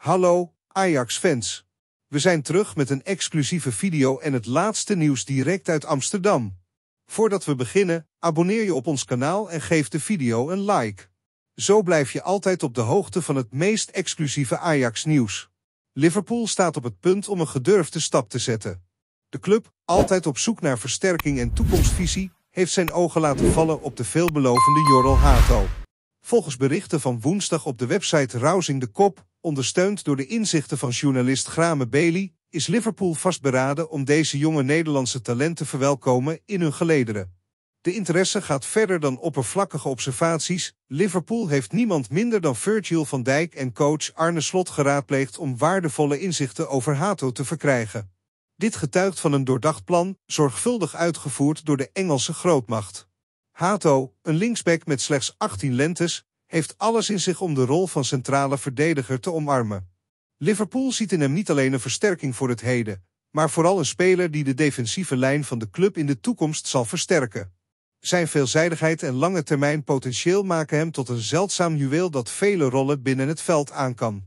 Hallo, Ajax-fans. We zijn terug met een exclusieve video en het laatste nieuws direct uit Amsterdam. Voordat we beginnen, abonneer je op ons kanaal en geef de video een like. Zo blijf je altijd op de hoogte van het meest exclusieve Ajax-nieuws. Liverpool staat op het punt om een gedurfde stap te zetten. De club, altijd op zoek naar versterking en toekomstvisie, heeft zijn ogen laten vallen op de veelbelovende Jorrel Hato. Volgens berichten van woensdag op de website Rousing de Kop ondersteund door de inzichten van journalist Grame Bailey, is Liverpool vastberaden om deze jonge Nederlandse talenten te verwelkomen in hun gelederen. De interesse gaat verder dan oppervlakkige observaties. Liverpool heeft niemand minder dan Virgil van Dijk en coach Arne Slot geraadpleegd om waardevolle inzichten over Hato te verkrijgen. Dit getuigt van een doordacht plan, zorgvuldig uitgevoerd door de Engelse grootmacht. Hato, een linksback met slechts 18 lentes, heeft alles in zich om de rol van centrale verdediger te omarmen. Liverpool ziet in hem niet alleen een versterking voor het heden, maar vooral een speler die de defensieve lijn van de club in de toekomst zal versterken. Zijn veelzijdigheid en lange termijn potentieel maken hem tot een zeldzaam juweel dat vele rollen binnen het veld aan kan.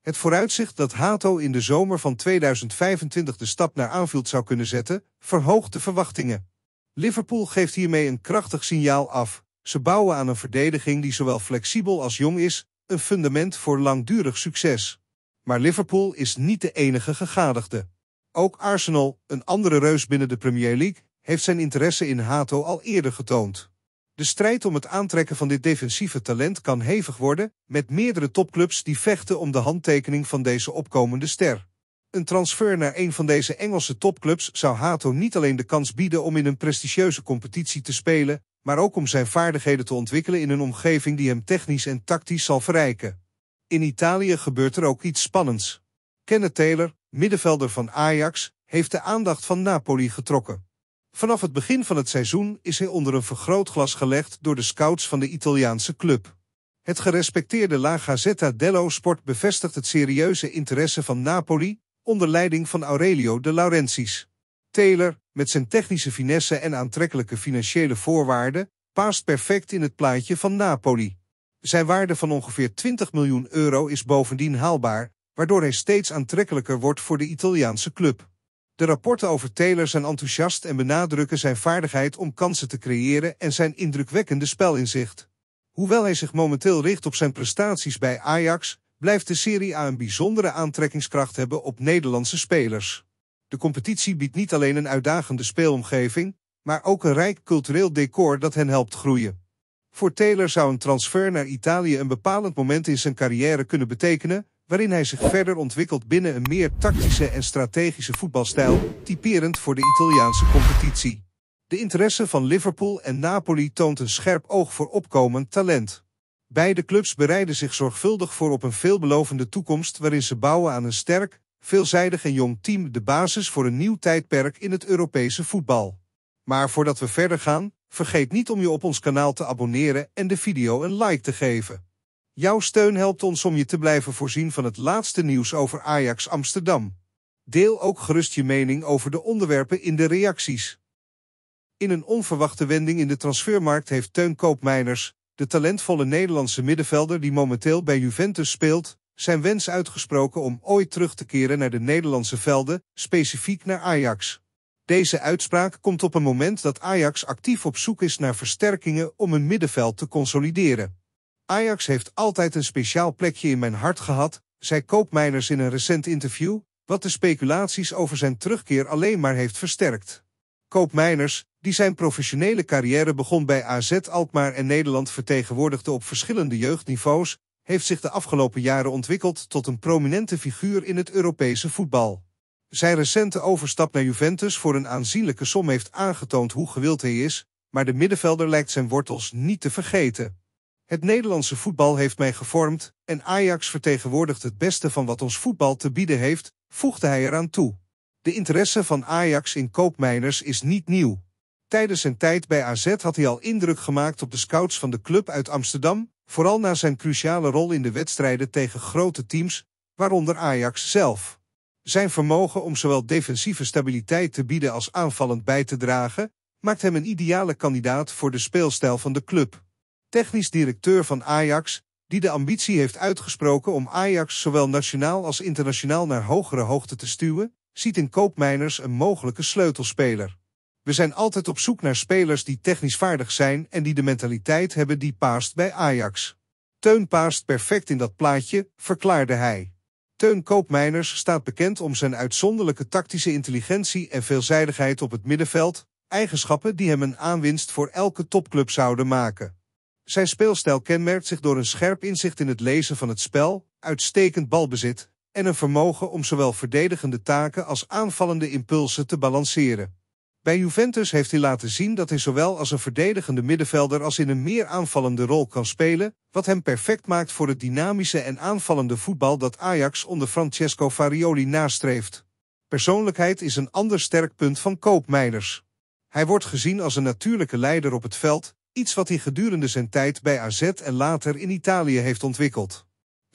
Het vooruitzicht dat Hato in de zomer van 2025 de stap naar aanvield zou kunnen zetten, verhoogt de verwachtingen. Liverpool geeft hiermee een krachtig signaal af ze bouwen aan een verdediging die zowel flexibel als jong is, een fundament voor langdurig succes. Maar Liverpool is niet de enige gegadigde. Ook Arsenal, een andere reus binnen de Premier League, heeft zijn interesse in Hato al eerder getoond. De strijd om het aantrekken van dit defensieve talent kan hevig worden, met meerdere topclubs die vechten om de handtekening van deze opkomende ster. Een transfer naar een van deze Engelse topclubs zou Hato niet alleen de kans bieden om in een prestigieuze competitie te spelen, maar ook om zijn vaardigheden te ontwikkelen in een omgeving die hem technisch en tactisch zal verrijken. In Italië gebeurt er ook iets spannends. Kenneth Taylor, middenvelder van Ajax, heeft de aandacht van Napoli getrokken. Vanaf het begin van het seizoen is hij onder een vergrootglas gelegd door de scouts van de Italiaanse club. Het gerespecteerde La Gazzetta dello Sport bevestigt het serieuze interesse van Napoli onder leiding van Aurelio de Laurentiis. Taylor, met zijn technische finesse en aantrekkelijke financiële voorwaarden, paast perfect in het plaatje van Napoli. Zijn waarde van ongeveer 20 miljoen euro is bovendien haalbaar, waardoor hij steeds aantrekkelijker wordt voor de Italiaanse club. De rapporten over Taylor zijn enthousiast en benadrukken zijn vaardigheid om kansen te creëren en zijn indrukwekkende spelinzicht. Hoewel hij zich momenteel richt op zijn prestaties bij Ajax, blijft de Serie A een bijzondere aantrekkingskracht hebben op Nederlandse spelers. De competitie biedt niet alleen een uitdagende speelomgeving, maar ook een rijk cultureel decor dat hen helpt groeien. Voor Taylor zou een transfer naar Italië een bepalend moment in zijn carrière kunnen betekenen, waarin hij zich verder ontwikkelt binnen een meer tactische en strategische voetbalstijl, typerend voor de Italiaanse competitie. De interesse van Liverpool en Napoli toont een scherp oog voor opkomend talent. Beide clubs bereiden zich zorgvuldig voor op een veelbelovende toekomst waarin ze bouwen aan een sterk, veelzijdig en jong team de basis voor een nieuw tijdperk in het Europese voetbal. Maar voordat we verder gaan, vergeet niet om je op ons kanaal te abonneren en de video een like te geven. Jouw steun helpt ons om je te blijven voorzien van het laatste nieuws over Ajax Amsterdam. Deel ook gerust je mening over de onderwerpen in de reacties. In een onverwachte wending in de transfermarkt heeft Teun Koopmeiners, de talentvolle Nederlandse middenvelder die momenteel bij Juventus speelt, zijn wens uitgesproken om ooit terug te keren naar de Nederlandse velden, specifiek naar Ajax. Deze uitspraak komt op een moment dat Ajax actief op zoek is naar versterkingen om een middenveld te consolideren. Ajax heeft altijd een speciaal plekje in mijn hart gehad, zei Koopmeiners in een recent interview, wat de speculaties over zijn terugkeer alleen maar heeft versterkt. Koopmeiners, die zijn professionele carrière begon bij AZ Alkmaar en Nederland vertegenwoordigde op verschillende jeugdniveaus, heeft zich de afgelopen jaren ontwikkeld tot een prominente figuur in het Europese voetbal. Zijn recente overstap naar Juventus voor een aanzienlijke som heeft aangetoond hoe gewild hij is, maar de middenvelder lijkt zijn wortels niet te vergeten. Het Nederlandse voetbal heeft mij gevormd en Ajax vertegenwoordigt het beste van wat ons voetbal te bieden heeft, voegde hij eraan toe. De interesse van Ajax in koopmijners is niet nieuw. Tijdens zijn tijd bij AZ had hij al indruk gemaakt op de scouts van de club uit Amsterdam, vooral na zijn cruciale rol in de wedstrijden tegen grote teams, waaronder Ajax zelf. Zijn vermogen om zowel defensieve stabiliteit te bieden als aanvallend bij te dragen, maakt hem een ideale kandidaat voor de speelstijl van de club. Technisch directeur van Ajax, die de ambitie heeft uitgesproken om Ajax zowel nationaal als internationaal naar hogere hoogte te stuwen, ziet in Koopmeiners een mogelijke sleutelspeler. We zijn altijd op zoek naar spelers die technisch vaardig zijn en die de mentaliteit hebben die paast bij Ajax. Teun paast perfect in dat plaatje, verklaarde hij. Teun Koopmeiners staat bekend om zijn uitzonderlijke tactische intelligentie en veelzijdigheid op het middenveld, eigenschappen die hem een aanwinst voor elke topclub zouden maken. Zijn speelstijl kenmerkt zich door een scherp inzicht in het lezen van het spel, uitstekend balbezit en een vermogen om zowel verdedigende taken als aanvallende impulsen te balanceren. Bij Juventus heeft hij laten zien dat hij zowel als een verdedigende middenvelder als in een meer aanvallende rol kan spelen, wat hem perfect maakt voor het dynamische en aanvallende voetbal dat Ajax onder Francesco Farioli nastreeft. Persoonlijkheid is een ander sterk punt van Koopmeiners. Hij wordt gezien als een natuurlijke leider op het veld, iets wat hij gedurende zijn tijd bij AZ en later in Italië heeft ontwikkeld.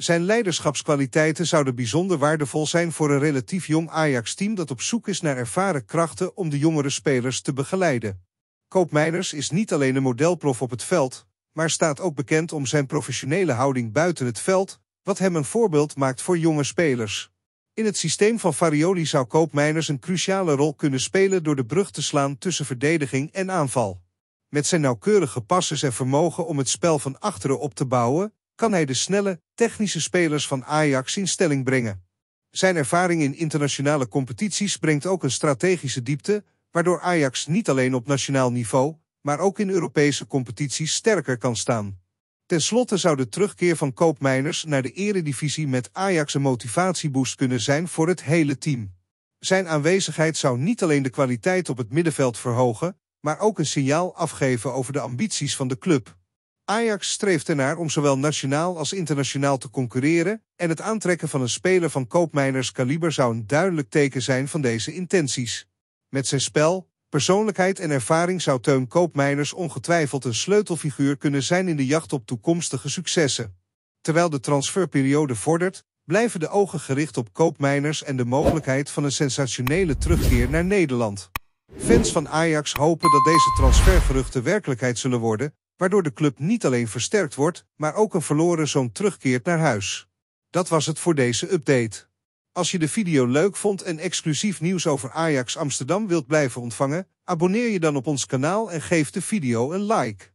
Zijn leiderschapskwaliteiten zouden bijzonder waardevol zijn voor een relatief jong Ajax-team dat op zoek is naar ervaren krachten om de jongere spelers te begeleiden. Koopmeiners is niet alleen een modelprof op het veld, maar staat ook bekend om zijn professionele houding buiten het veld, wat hem een voorbeeld maakt voor jonge spelers. In het systeem van Farioli zou Koopmeiners een cruciale rol kunnen spelen door de brug te slaan tussen verdediging en aanval. Met zijn nauwkeurige passes en vermogen om het spel van achteren op te bouwen, kan hij de snelle, technische spelers van Ajax in stelling brengen. Zijn ervaring in internationale competities brengt ook een strategische diepte, waardoor Ajax niet alleen op nationaal niveau, maar ook in Europese competities sterker kan staan. Ten slotte zou de terugkeer van Koopmeiners naar de eredivisie met Ajax een motivatieboost kunnen zijn voor het hele team. Zijn aanwezigheid zou niet alleen de kwaliteit op het middenveld verhogen, maar ook een signaal afgeven over de ambities van de club. Ajax streeft ernaar om zowel nationaal als internationaal te concurreren en het aantrekken van een speler van Koopmeiners kaliber zou een duidelijk teken zijn van deze intenties. Met zijn spel, persoonlijkheid en ervaring zou Teun Koopmeiners ongetwijfeld een sleutelfiguur kunnen zijn in de jacht op toekomstige successen. Terwijl de transferperiode vordert, blijven de ogen gericht op Koopmeiners en de mogelijkheid van een sensationele terugkeer naar Nederland. Fans van Ajax hopen dat deze transfergeruchten werkelijkheid zullen worden waardoor de club niet alleen versterkt wordt, maar ook een verloren zoon terugkeert naar huis. Dat was het voor deze update. Als je de video leuk vond en exclusief nieuws over Ajax Amsterdam wilt blijven ontvangen, abonneer je dan op ons kanaal en geef de video een like.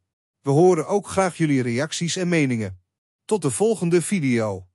We horen ook graag jullie reacties en meningen. Tot de volgende video.